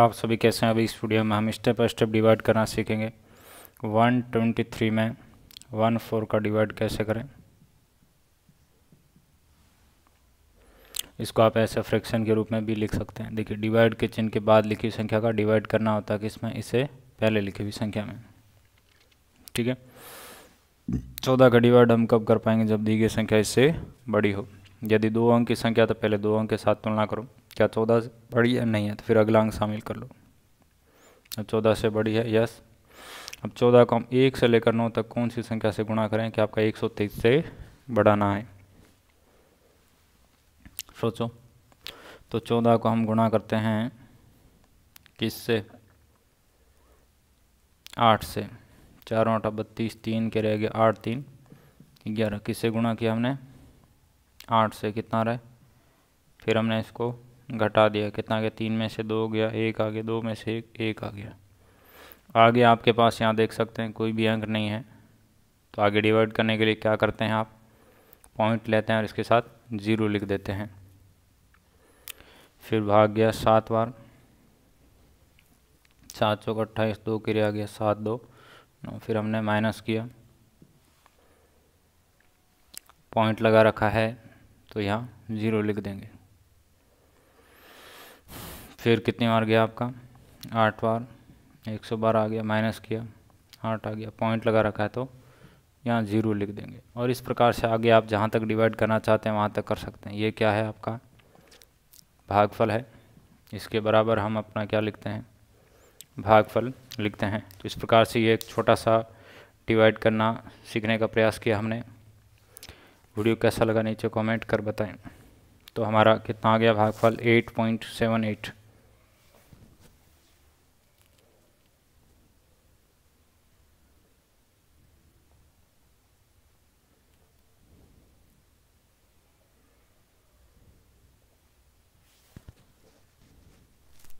आप सभी कैसे हैं अभी इस वीडियो में हम स्टेप बाई स्टेप डिवाइड करना सीखेंगे 123 में 14 का डिवाइड कैसे करें इसको आप ऐसे फ्रैक्शन के रूप में भी लिख सकते हैं देखिए डिवाइड के चिन्ह के बाद लिखी हुई संख्या का डिवाइड करना होता है कि इसमें इसे पहले लिखी हुई संख्या में ठीक है चौदह का डिवाइड हम कब कर पाएंगे जब दी गई संख्या इससे बड़ी हो यदि दो अंक की संख्या तो पहले दो अंक के साथ तुलना करो क्या चौदह से बड़ी है नहीं है तो फिर अगला अंक शामिल कर लो अब चौदह से बड़ी है यस अब चौदह को हम एक से लेकर नौ तक कौन सी संख्या से गुणा करें कि आपका एक सौ तेईस से बढ़ाना है सोचो तो चौदह को हम गुणा करते हैं किस से आठ से चारों आठ बत्तीस तीन के रह गए आठ तीन ग्यारह किससे गुणा किया हमने आठ से कितना रहे फिर हमने इसको घटा दिया कितना गया तीन में से दो गया एक आ गया दो में से एक एक आ गया आगे आपके पास यहाँ देख सकते हैं कोई भी अंक नहीं है तो आगे डिवाइड करने के लिए क्या करते हैं आप पॉइंट लेते हैं और इसके साथ ज़ीरो लिख देते हैं फिर भाग गया सात बार सात सौ अट्ठाईस दो के लिए आ गया सात दो नौ फिर हमने माइनस किया पॉइंट लगा रखा है तो यहाँ ज़ीरो लिख देंगे फिर कितनी बार गया आपका आठ बार एक सौ बारह आ गया माइनस किया आठ आ गया पॉइंट लगा रखा है तो यहाँ ज़ीरो लिख देंगे और इस प्रकार से आगे आप जहाँ तक डिवाइड करना चाहते हैं वहाँ तक कर सकते हैं ये क्या है आपका भागफल है इसके बराबर हम अपना क्या लिखते हैं भागफल लिखते हैं तो इस प्रकार से ये एक छोटा सा डिवाइड करना सीखने का प्रयास किया हमने वीडियो कैसा लगा नीचे कमेंट कर बताएं तो हमारा कितना आ गया भागफल एट पॉइंट सेवन एट